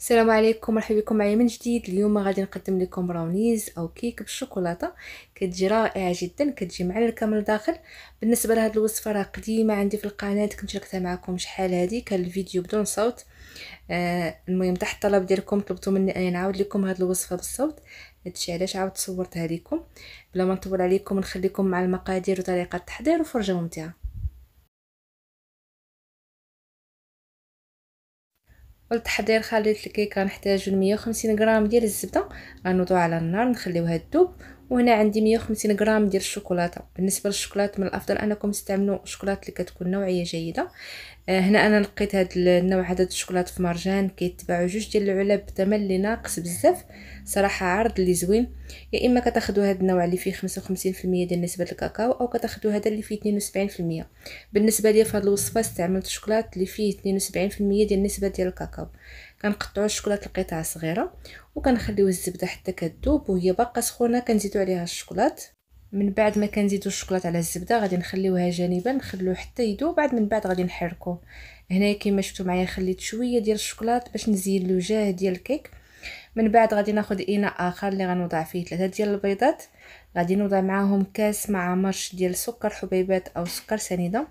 السلام عليكم مرحبا بكم معايا من جديد اليوم غادي نقدم لكم براونيز او كيك بالشوكولاته كتجي رائعه جدا كتجي مع الكامل الداخل بالنسبه لهاد الوصفه راه قديمه عندي في القناه كنت شاركتها معكم شحال هادي كان الفيديو بدون صوت آه المهم تحت الطلب ديالكم طلبتوا مني اني نعاود لكم هاد الوصفه بالصوت هادشي علاش عاود صورتها لكم بلا ما نطول عليكم نخليكم مع المقادير وطريقه التحضير وفرجه ممتعه ولتحضير خليط الكيكه نحتاجو 150 غرام ديال الزبده غنوضو على النار نخليوها تذوب وهنا عندي 150 غرام ديال الشوكولاته بالنسبه للشوكولاته من الافضل انكم تستعملوا شوكولاته اللي كتكون نوعيه جيده آه، هنا انا لقيت هذا النوع هذا الشوكولاته في مرجان كيتباعوا جوج ديال العلب بثمن اللي ناقص بزاف صراحه عرض اللي زوين يا اما كتاخذوا هذا النوع اللي فيه 55% ديال نسبه الكاكاو او كتاخذوا هذا اللي فيه 72% بالنسبه ليا في هذه الوصفه استعملت الشوكولاته اللي فيه 72% ديال نسبه ديال الكاكاو كنقطعوا الشوكولاته لقطع صغيره وكنخليو الزبده حتى كذوب وهي باقا سخونه كنزيدو عليها الشوكولات من بعد ما كنزيدو الشوكولات على الزبده غادي نخليوها جانبا نخلوه حتى يذوب بعد من بعد غادي نحركوه هنا كما شفتوا معايا خليت شويه ديال الشوكولات باش نزين الوجه ديال الكيك من بعد غادي ناخذ اناء اخر اللي غنوضع فيه ثلاثه ديال البيضات غادي نوضع معاهم كاس مع مرش ديال سكر حبيبات او سكر سنيده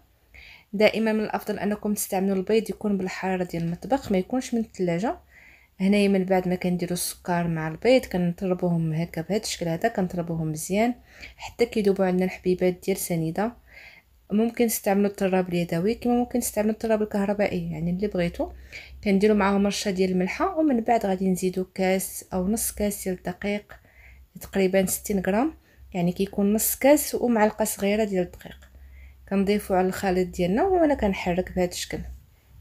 دائما من الافضل انكم تستعملوا البيض يكون بالحراره ديال المطبخ ما يكونش من الثلاجه هنايا من بعد ما كنديروا السكر مع البيض كنطربوهم هكا بهذا الشكل هذا كنطربوهم مزيان حتى كيذوبوا عندنا الحبيبات ديال سنيده ممكن تستعملوا التراب اليدوي كما ممكن تستعملوا التراب الكهربائي يعني اللي بغيتو كنديروا معاهم رشه ديال الملحه ومن بعد غادي نزيدوا كاس او نص كاس ديال الدقيق تقريبا 60 غرام يعني كيكون نص كاس ومعلقه صغيره ديال الدقيق كنضيفو على الخليط ديالنا وانا كنحرك بهذا الشكل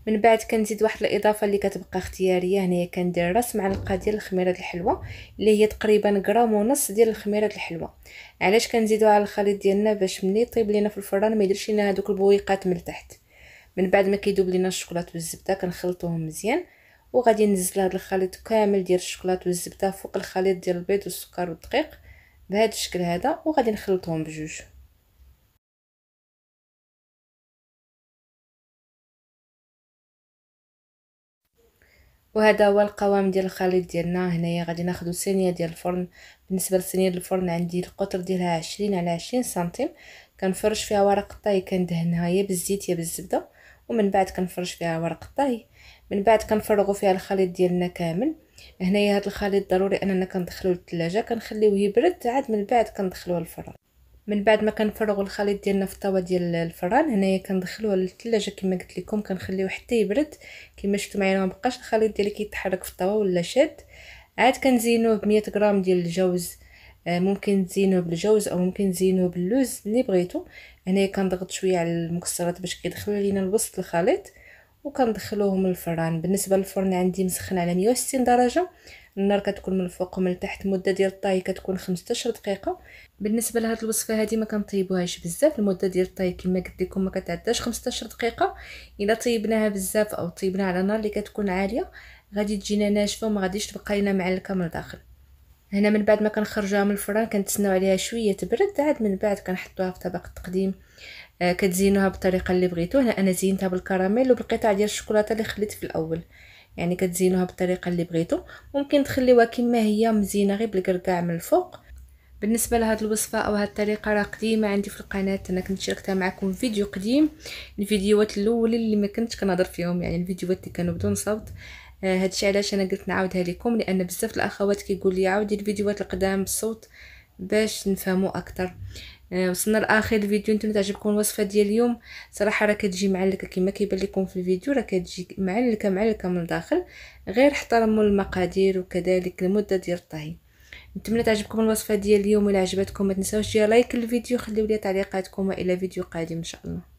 من بعد كنزيد واحد الاضافه اللي كتبقى اختياريه هنايا كندير راس معلقه ديال الخميره الحلوه اللي هي تقريبا غرام ونص ديال الخميره الحلوه علاش كنزيدوها على الخليط ديالنا باش ملي يطيب لينا في الفران ما يديرش لينا هذوك البويقات من تحت من بعد ما كيدوب لينا الشوكولاته والزبده كنخلطوهم مزيان وغادي ننزل هذا الخليط كامل ديال الشوكولاته والزبده فوق الخليط ديال البيض والسكر والدقيق بهذا الشكل هذا وغادي نخلطهم بجوج وهذا هو القوام ديال الخليط ديالنا هنايا غادي ناخذ صينيه ديال الفرن بالنسبه للصينيه الفرن عندي القطر ديالها عشرين على عشرين سنتيم كنفرش فيها ورق الطهي كندهنها يا بالزيت يا بالزبده ومن بعد كنفرش فيها ورق الطهي من بعد كنفرغوا فيها الخليط ديالنا كامل هنايا هذا الخليط ضروري اننا كندخلوه للثلاجه كنخليوه يبرد عاد من بعد كندخلوه للفرن من بعد ما كنفرغوا الخليط ديالنا في الطاوه ديال الفران هنايا كندخلوه للثلاجه كما قلت لكم كنخليوه حتى يبرد كما شفتوا معايا ما بقاش الخليط ديالي كيتحرك في الطاوه ولا شاد عاد كنزينوه ب 100 غرام ديال الجوز آه، ممكن تزينوه بالجوز او ممكن تزينوه باللوز اللي بغيتو هنايا كنضغط شويه على المكسرات باش كيدخلوا لينا لوسط الخليط وكندخلوهم الفران بالنسبه للفرن عندي مسخن على 160 درجه النار كتكون من الفوق ومن التحت المده ديال الطهي كتكون 15 دقيقه بالنسبه لهاد الوصفه هادي ما كنطيبوهاش بزاف المده ديال الطهي كما قلت لكم ما كتعداش 15 دقيقه الا طيبناها بزاف او طيبنا على نار اللي كتكون عاليه غادي تجينا ناشفه وما غاديش تبقى لينا معلكه من الداخل هنا من بعد ما كنخرجوها من الفران كنتسناو عليها شويه تبرد عاد من بعد كنحطوها في طبق التقديم آه كتزينوها بالطريقه اللي بغيتو هنا انا زينتها بالكراميل وبالقطع ديال الشوكولاته اللي خليت في الاول يعني كتزينوها بالطريقه اللي بغيتو ممكن تخليوها كما هي مزينه غير بالكركاع من الفوق بالنسبه لهاد الوصفه او هاد الطريقه راه قديمه عندي في القناه انا كنت شاركتها معكم فيديو قديم الفيديوهات الاولين اللي ما كنتش كنهضر فيهم يعني الفيديوهات اللي كانوا بدون صوت آه هادشي علاش انا قلت نعاودها لكم لان بزاف الاخوات كيقول لي عاودي الفيديوهات القدام بالصوت باش نفهموا اكثر آه، وصلنا لاخر الفيديو نتمنى تعجبكم الوصفه ديال اليوم صراحه راه كتجي معلكه كما كيبان لكم في الفيديو راه كتجي معلكه معلكه من الداخل غير احترموا المقادير وكذلك المده ديال الطهي نتمنى تعجبكم الوصفه ديال اليوم الى عجبتكم ما تنساوش لايك للفيديو خليو لي تعليقاتكم والى فيديو قادم ان شاء الله